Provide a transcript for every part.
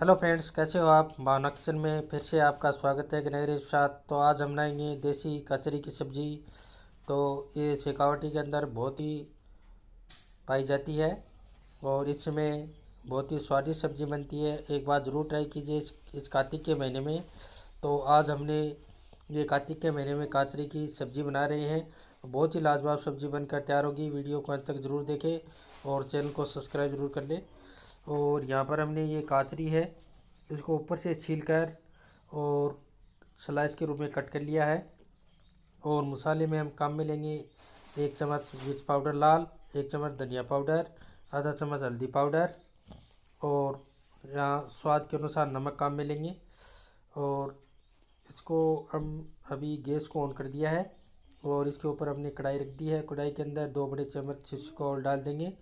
hello friends कैसे हो आप भावना किचन में फिर से आपका स्वागत है कि गनेरी साथ तो आज हम बनाएंगे देसी कचरी की सब्ज़ी तो ये सिकावटी के अंदर बहुत ही पाई जाती है और इसमें बहुत ही स्वादिष्ट सब्ज़ी बनती है एक बार ज़रूर ट्राई कीजिए इस, इस कार्तिक के महीने में तो आज हमने ये कार्तिक के महीने में काचरी की सब्ज़ी बना रहे हैं बहुत ही लाजवाब सब्ज़ी बनकर तैयार होगी वीडियो को अंत तक ज़रूर देखें और चैनल को सब्सक्राइब ज़रूर कर लें और यहाँ पर हमने ये काचरी है इसको ऊपर से छील कर और स्लाइस के रूप में कट कर लिया है और मसाले में हम काम में लेंगे एक चम्मच मिर्च पाउडर लाल एक चम्मच धनिया पाउडर आधा चम्मच हल्दी पाउडर और यहाँ स्वाद के अनुसार नमक काम में लेंगे और इसको हम अभी गैस को ऑन कर दिया है और इसके ऊपर हमने कढ़ाई रख दी है कढ़ाई के अंदर दो बड़े चम्मच शिशु डाल देंगे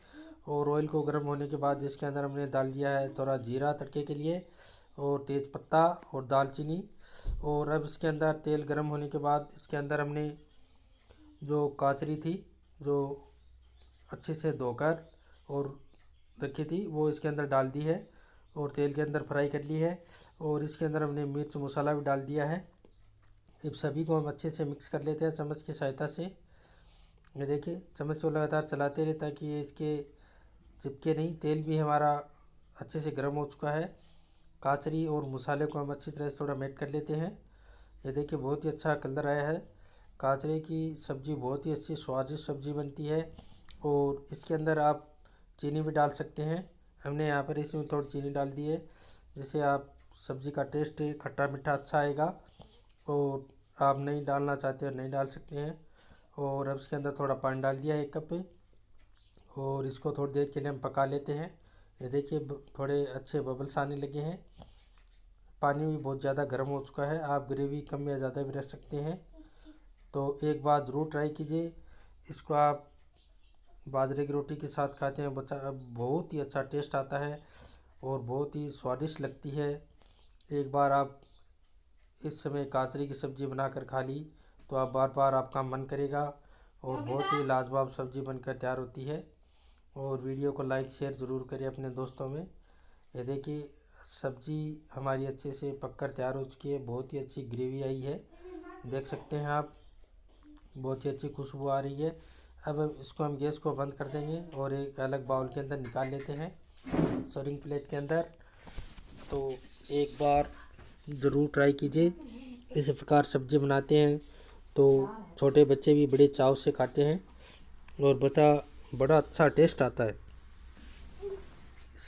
और ऑयल को गर्म होने के बाद इसके अंदर हमने डाल दिया है थोड़ा जीरा तड़के के लिए और तेज़ पत्ता और दालचीनी और अब इसके अंदर तेल गर्म होने के बाद इसके अंदर हमने जो काचरी थी जो अच्छे से धोकर और रखी थी वो इसके अंदर डाल दी है और तेल के अंदर फ्राई कर ली है और इसके अंदर हमने मिर्च मसाला भी डाल दिया है अब सभी को हम अच्छे से मिक्स कर लेते हैं चम्मच की सहायता से ये देखिए चम्मच को लगातार चलाते रहे ताकि इसके चिपके नहीं तेल भी हमारा अच्छे से गर्म हो चुका है काचरी और मसाले को हम अच्छी तरह से थोड़ा मेट कर लेते हैं ये देखिए बहुत ही अच्छा कलर आया है काचरे की सब्ज़ी बहुत ही अच्छी स्वादिष्ट सब्ज़ी बनती है और इसके अंदर आप चीनी भी डाल सकते हैं हमने यहाँ पर इसमें थोड़ी चीनी डाल दी है जिससे आप सब्ज़ी का टेस्ट खट्टा मीठा अच्छा आएगा और आप नहीं डालना चाहते हो नहीं डाल सकते हैं और अब इसके अंदर थोड़ा पानी डाल दिया है एक कप और इसको थोड़ी देर के लिए हम पका लेते हैं ये देखिए थोड़े अच्छे बबल्स आने लगे हैं पानी भी बहुत ज़्यादा गर्म हो चुका है आप ग्रेवी कम या ज़्यादा भी रख सकते हैं तो एक बार ज़रूर ट्राई कीजिए इसको आप बाजरे की रोटी के साथ खाते हैं बच्चा बहुत ही अच्छा टेस्ट आता है और बहुत ही स्वादिष्ट लगती है एक बार आप इस समय काचरी की सब्ज़ी बनाकर खा ली तो आप बार बार आपका मन करेगा और बहुत ही लाजवाब सब्ज़ी बनकर तैयार होती है और वीडियो को लाइक शेयर ज़रूर करें अपने दोस्तों में ये देखिए सब्ज़ी हमारी अच्छे से पककर तैयार हो चुकी है बहुत ही अच्छी ग्रेवी आई है देख सकते हैं आप बहुत ही अच्छी खुशबू आ रही है अब इसको हम गैस को बंद कर देंगे और एक अलग बाउल के अंदर निकाल लेते हैं सर्विंग प्लेट के अंदर तो एक बार ज़रूर ट्राई कीजिए इस प्रकार सब्ज़ी बनाते हैं तो छोटे बच्चे भी बड़े चाव से खाते हैं और बचा बड़ा अच्छा टेस्ट आता है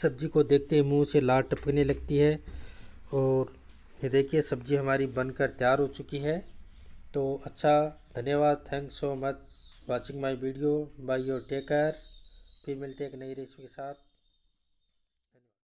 सब्ज़ी को देखते ही मुंह से लार टपकने लगती है और ये देखिए सब्ज़ी हमारी बनकर तैयार हो चुकी है तो अच्छा धन्यवाद thank so much watching my video bye your take care फिर मिलते एक नई रेसिपी के साथ